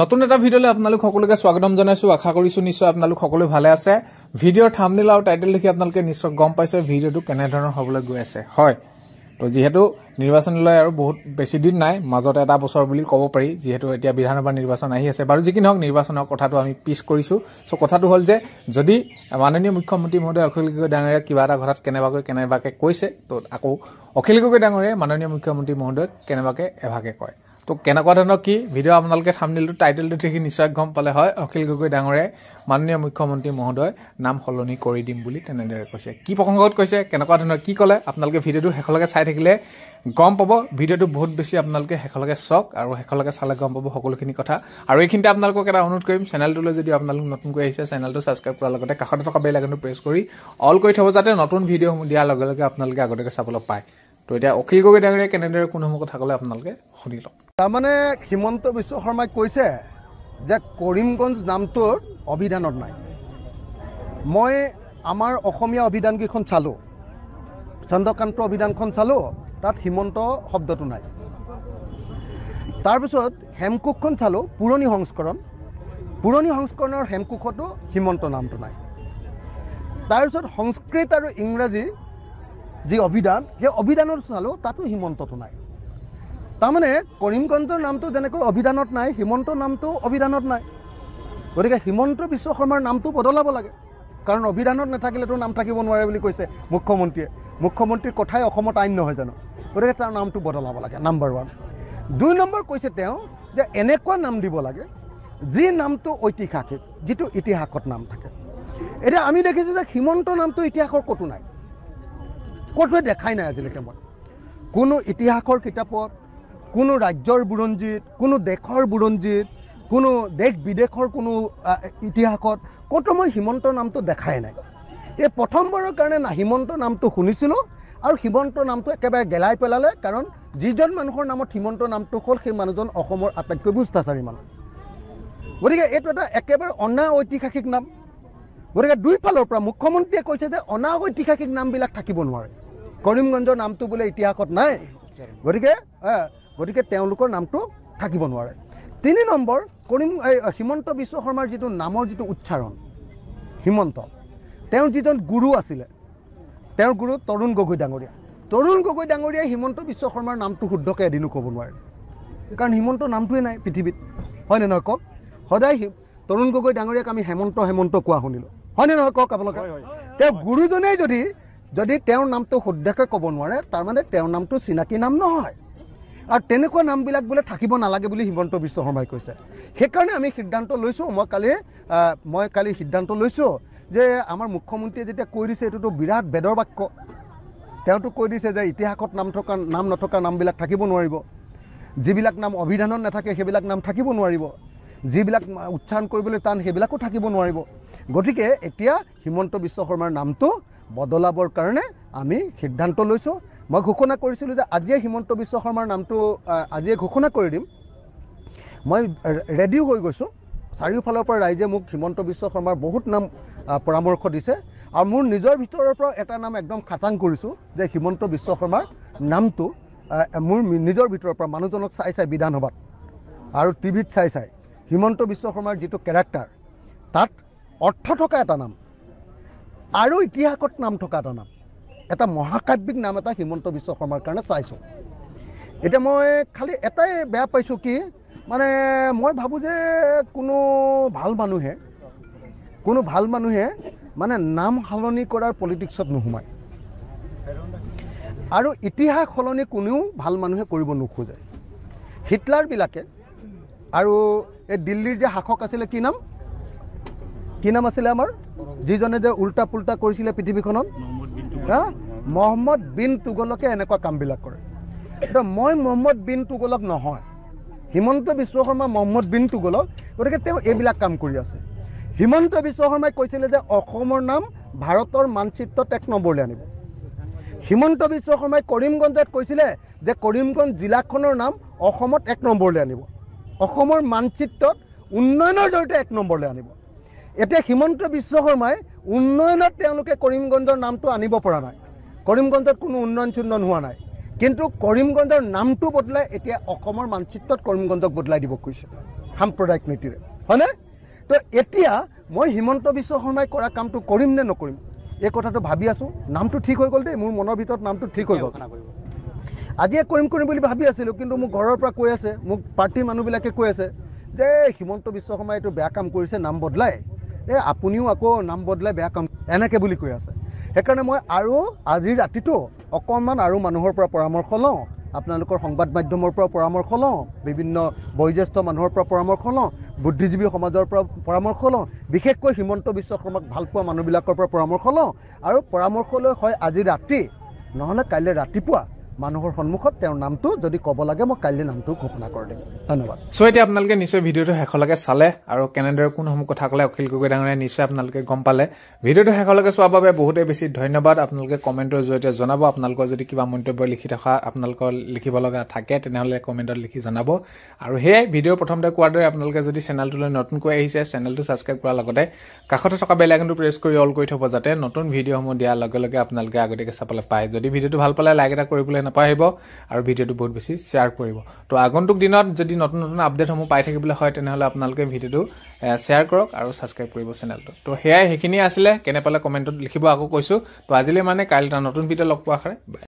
নতুন এটা ভিডিঅ'লৈ আপোনালোক সকলোকে স্বাগতম জনাইছো আশা কৰিছো নিশ্চয় আপোনালোক সকলো ভালে আছে ভিডিঅ'ৰ থামনিল আৰু টাইটেল দেখি আপোনালোকে নিশ্চয় গম পাইছে ভিডিঅ'টো কেনেধৰণৰ হ'বলৈ গৈ আছে হয় তো যিহেতু নিৰ্বাচনলৈ আৰু বহুত বেছি দিন নাই মাজত এটা বছৰ বুলি ক'ব পাৰি যিহেতু এতিয়া বিধানসভা নিৰ্বাচন আহি আছে বাৰু যি কি নহওক নিৰ্বাচনৰ কথাটো আমি পিছ কৰিছো চ' কথাটো হ'ল যে যদি মাননীয় মুখ্যমন্ত্ৰী মহোদয় অখিল গগৈ ডাঙৰীয়াক কিবা এটা কথাত কেনেবাকৈ কেনেবাকৈ কৈছে ত' আকৌ অখিল গগৈ ডাঙৰীয়াই মাননীয় মুখ্যমন্ত্ৰী মহোদয়ক কেনেবাকৈ এভাগে কয় তো কেনেকুৱা ধৰণৰ কি ভিডিঅ' আপোনালোকে থামনিলটো টাইটেলটো দেখি নিশ্চয় গম পালে হয় অখিল গগৈ ডাঙৰে মাননীয় মুখ্যমন্ত্ৰী মহোদয় নাম সলনি কৰি দিম বুলি তেনেদৰে কৈছে কি প্ৰসংগত কৈছে কেনেকুৱা ধৰণৰ কি ক'লে আপোনালোকে ভিডিঅ'টো শেষলৈকে চাই থাকিলে গম পাব ভিডিঅ'টো বহুত বেছি আপোনালোকে শেষলৈকে চাওক আৰু শেষলৈকে চালে গম পাব সকলোখিনি কথা আৰু এইখিনিতে আপোনালোকক এটা অনুৰোধ কৰিম চেনেলটোলৈ যদি আপোনালোক নতুনকৈ আহিছে চেনেলটো ছাবস্ক্ৰাইব কৰাৰ লগতে কাষতে থকা বেল প্ৰেছ কৰি অল কৰি থ'ব যাতে নতুন ভিডিঅ'সমূহ দিয়াৰ লগে লগে আপোনালোকে আগতীয়াকৈ চাবলৈ পায় তো এতিয়া অখিল গগৈ ডাঙৰীয়া কেনেদৰে কোনসমূহ কথা ক'লে আপোনালোকে শুনি লওক তাৰমানে হিমন্ত বিশ্ব শৰ্মাই কৈছে যে কৰিমগঞ্জ নামটোৰ অভিধানত নাই মই আমাৰ অসমীয়া অভিধানকেইখন চালোঁ চন্দ্ৰকান্ত অভিধানখন চালোঁ তাত হিমন্ত শব্দটো নাই তাৰপিছত হেমকোষখন চালোঁ পুৰণি সংস্কৰণ পুৰণি সংস্কৰণৰ হেমকোষতো হিমন্ত নামটো নাই তাৰপিছত সংস্কৃত আৰু ইংৰাজী যি অভিধান সেই অভিধানত চালোঁ তাতো হিমন্তটো নাই তাৰমানে কৰিমগঞ্জৰ নামটো যেনেকৈ অভিধানত নাই হিমন্ত নামটো অভিধানত নাই গতিকে হিমন্ত বিশ্ব শৰ্মাৰ নামটো বদলাব লাগে কাৰণ অভিধানত নাথাকিলেতো নাম থাকিব নোৱাৰে বুলি কৈছে মুখ্যমন্ত্ৰীয়ে মুখ্যমন্ত্ৰীৰ কথাই অসমত আইন নহয় জানো গতিকে তাৰ নামটো বদলাব লাগে নাম্বাৰ ওৱান দুই নম্বৰ কৈছে তেওঁ যে এনেকুৱা নাম দিব লাগে যি নামটো ঐতিহাসিক যিটো ইতিহাসত নাম থাকে এতিয়া আমি দেখিছোঁ যে হিমন্ত নামটো ইতিহাসৰ ক'তো নাই ক'তোৱে দেখাই নাই আজিলৈকে মই কোনো ইতিহাসৰ কিতাপত কোনো ৰাজ্যৰ বুৰঞ্জীত কোনো দেশৰ বুৰঞ্জীত কোনো দেশ বিদেশৰ কোনো ইতিহাসত ক'তো মই হিমন্ত নামটো দেখাই নাই এই প্ৰথমবাৰৰ কাৰণে না হিমন্ত নামটো শুনিছিলোঁ আৰু হিমন্ত নামটো একেবাৰে গেলাই পেলালে কাৰণ যিজন মানুহৰ নামত হিমন্ত নামটো হ'ল সেই মানুহজন অসমৰ আটাইতকৈ বুষ্টাচাৰী মানুহ গতিকে এইটো এটা একেবাৰে অনা ঐতিহাসিক নাম গতিকে দুইফালৰ পৰা মুখ্যমন্ত্ৰীয়ে কৈছে যে অনাগৈতিহাসিক নামবিলাক থাকিব নোৱাৰে কৰিমগঞ্জৰ নামটো বোলে ইতিহাসত নাই গতিকে গতিকে তেওঁলোকৰ নামটো থাকিব নোৱাৰে তিনি নম্বৰ কৰিম এই হিমন্ত বিশ্ব শৰ্মাৰ যিটো নামৰ যিটো উচ্চাৰণ হিমন্ত তেওঁৰ যিজন গুৰু আছিলে তেওঁৰ গুৰু তৰুণ গগৈ ডাঙৰীয়া তৰুণ গগৈ ডাঙৰীয়াই হিমন্ত বিশ্ব শৰ্মাৰ নামটো শুদ্ধকৈ এদিনো ক'ব নোৱাৰে কাৰণ হিমন্ত নামটোৱে নাই পৃথিৱীত হয়নে নহয় কওক সদায় তৰুণ গগৈ ডাঙৰীয়াক আমি হেমন্ত হেমন্ত কোৱা শুনিলোঁ হয়নে নহয় কওক আপোনালোকে তেওঁ গুৰুজনেই যদি যদি তেওঁৰ নামটো শুদ্ধকৈ ক'ব নোৱাৰে তাৰমানে তেওঁৰ নামটো চিনাকি নাম নহয় আৰু তেনেকুৱা নামবিলাক বোলে থাকিব নালাগে বুলি হিমন্ত বিশ্ব শৰ্মাই কৈছে সেইকাৰণে আমি সিদ্ধান্ত লৈছোঁ মই কালি মই কালি সিদ্ধান্ত লৈছোঁ যে আমাৰ মুখ্যমন্ত্ৰীয়ে যেতিয়া কৈ দিছে এইটোতো বিৰাট বেদৰ বাক্য তেওঁতো কৈ দিছে যে ইতিহাসত নাম থকা নাম নথকা নামবিলাক থাকিব নোৱাৰিব যিবিলাক নাম অভিধানত নাথাকে সেইবিলাক নাম থাকিব নোৱাৰিব যিবিলাক উচ্চাৰণ কৰিবলৈ টান সেইবিলাকো থাকিব নোৱাৰিব গতিকে এতিয়া হিমন্ত বিশ্ব বিশ্বকৰ্মাৰ নামটো বদলাবৰ কাৰণে আমি সিদ্ধান্ত লৈছোঁ মই ঘোষণা কৰিছিলোঁ যে আজিয়ে হিমন্ত বিশ্ব বিশ্বকৰ্মাৰ নামটো আজিয়ে ঘোষণা কৰি দিম মই ৰেডি হৈ গৈছোঁ চাৰিওফালৰ পৰা ৰাইজে মোক হিমন্ত বিশ্ব বিশ্বকৰ্মাৰ বহুত নাম পৰামৰ্শ দিছে আৰু মোৰ নিজৰ ভিতৰৰ পৰা এটা নাম একদম খাটাং কৰিছোঁ যে হিমন্ত বিশ্ব বিশ্বকৰ্মাৰ নামটো মোৰ নিজৰ ভিতৰৰ পৰা মানুহজনক চাই চাই বিধানসভাত আৰু টিভিত চাই চাই হিমন্ত বিশ্ব বিশ্বকৰ্মাৰ যিটো কেৰেক্টাৰ তাত অৰ্থ থকা এটা নাম আৰু ইতিহাসত নাম থকা এটা নাম এটা মহাকাব্যিক নাম এটা হিমন্ত বিশ্ব শৰ্মাৰ কাৰণে চাইছোঁ এতিয়া মই খালী এটাই বেয়া পাইছোঁ কি মানে মই ভাবোঁ যে কোনো ভাল মানুহে কোনো ভাল মানুহে মানে নাম সলনি কৰাৰ পলিটিক্সত নোসোমায় আৰু ইতিহাস সলনি কোনেও ভাল মানুহে কৰিব নোখোজে হিটলাৰবিলাকে আৰু এই দিল্লীৰ যে শাসক আছিলে কি নাম কি নাম আছিলে আমাৰ যিজনে যে উল্টা পুল্টা কৰিছিলে পৃথিৱীখনত মহম্মদ বিন তুগলকে এনেকুৱা কামবিলাক কৰে এতিয়া মই মহম্মদ বিন তুগলক নহয় হিমন্ত বিশ্ব শৰ্মা মহম্মদ বিন তুগলক গতিকে তেওঁ এইবিলাক কাম কৰি আছে হিমন্ত বিশ্ব শৰ্মাই কৈছিলে যে অসমৰ নাম ভাৰতৰ মানচিত্ৰত এক নম্বৰলৈ আনিব হিমন্ত বিশ্ব শৰ্মাই কৰিমগঞ্জত কৈছিলে যে কৰিমগঞ্জ জিলাখনৰ নাম অসমত এক নম্বৰলৈ আনিব অসমৰ মানচিত্ৰত উন্নয়নৰ জৰিয়তে এক নম্বৰলৈ আনিব এতিয়া হিমন্ত বিশ্ব শৰ্মাই উন্নয়নত তেওঁলোকে কৰিমগঞ্জৰ নামটো আনিব পৰা নাই কৰিমগঞ্জত কোনো উন্নয়ন চুন্নয়ন হোৱা নাই কিন্তু কৰিমগঞ্জৰ নামটো বদলাই এতিয়া অসমৰ মানচিত্ৰত কৰিমগঞ্জক বদলাই দিব খুজিছে সাম্প্ৰদায়িক নীতিৰে হয়নে তো এতিয়া মই হিমন্ত বিশ্ব শৰ্মাই কৰা কামটো কৰিম নে নকৰিম এই কথাটো ভাবি আছোঁ নামটো ঠিক হৈ গ'ল দেই মোৰ মনৰ ভিতৰত নামটো ঠিক হৈ গ'ল আজিয়ে কৰিম কৰিম বুলি ভাবি আছিলোঁ কিন্তু মোক ঘৰৰ পৰা কৈ আছে মোক পাৰ্টীৰ মানুহবিলাকে কৈ আছে যে হিমন্ত বিশ্ব শৰ্মাই এইটো বেয়া কাম কৰিছে নাম বদলাই এই আপুনিও আকৌ নাম বদলাই বেয়া কাম এনেকৈ বুলি কৈ আছে সেইকাৰণে মই আৰু আজিৰ ৰাতিটো অকণমান আৰু মানুহৰ পৰা পৰামৰ্শ লওঁ আপোনালোকৰ সংবাদ মাধ্যমৰ পৰা পৰামৰ্শ লওঁ বিভিন্ন বয়োজ্যেষ্ঠ মানুহৰ পৰা পৰামৰ্শ লওঁ বুদ্ধিজীৱী সমাজৰ পৰা পৰামৰ্শ লওঁ বিশেষকৈ হিমন্ত বিশ্ব শৰ্মাক ভাল পোৱা মানুহবিলাকৰ পৰা পৰামৰ্শ লওঁ আৰু পৰামৰ্শ লৈ হয় আজি ৰাতি নহ'লে কাইলৈ ৰাতিপুৱা মানুহৰ সন্মুখত তেওঁৰ নামটো যদি ক'ব লাগে মই কাইলৈ নামটো ঘোষণা কৰি দিম ধন্যবাদ চ' এতিয়া আপোনালোকে নিশ্চয় ভিডিঅ'টো শেষলৈকে চালে আৰু কেনেদৰে কোনসমূহ কথা ক'লে অখিল গগৈ ডাঙৰীয়া নিশ্চয় আপোনালোকে গম পালে ভিডিঅ'টো শেষলৈকে চোৱাৰ বাবে বহুতেই বেছি ধন্যবাদ আপোনালোকে কমেণ্টৰ জৰিয়তে জনাব আপোনালোকৰ যদি কিবা মন্তব্য লিখি থকা আপোনালোকৰ লিখিব লগা থাকে তেনেহ'লে কমেণ্টত লিখি জনাব আৰু সেয়াই ভিডিঅ' প্ৰথমতে কোৱাৰ দৰে আপোনালোকে যদি চেনেলটোলৈ নতুনকৈ আহিছে চেনেলটো ছাবস্ক্ৰাইব কৰাৰ লগতে কাষতে থকা বেল আইকনটো প্ৰেছ কৰি অল কৰি থ'ব যাতে নতুন ভিডিঅ'সমূহ দিয়াৰ লগে লগে আপোনালোকে আগতীয়াকৈ চাবলৈ পায় যদি ভিডিঅ'টো ভাল পালে লাইক এটা কৰিবলৈ নাপাহিব আৰু ভিডিঅ'টো বহুত বেছি শ্বেয়াৰ কৰিব তো আগন্তুক দিনত যদি নতুন নতুন আপডেটসমূহ পাই থাকিবলৈ হয় তেনেহ'লে আপোনালোকে ভিডিঅ'টো শ্বেয়াৰ কৰক আৰু ছাবস্ক্ৰাইব কৰিব চেনেলটো তো সেয়াই সেইখিনিয়ে আছিলে কেনে পালে কমেণ্টত লিখিব আকৌ কৈছোঁ তো আজিলৈ মানে কাইলৈ নতুন ভিডিঅ' লগ পোৱা আশাৰে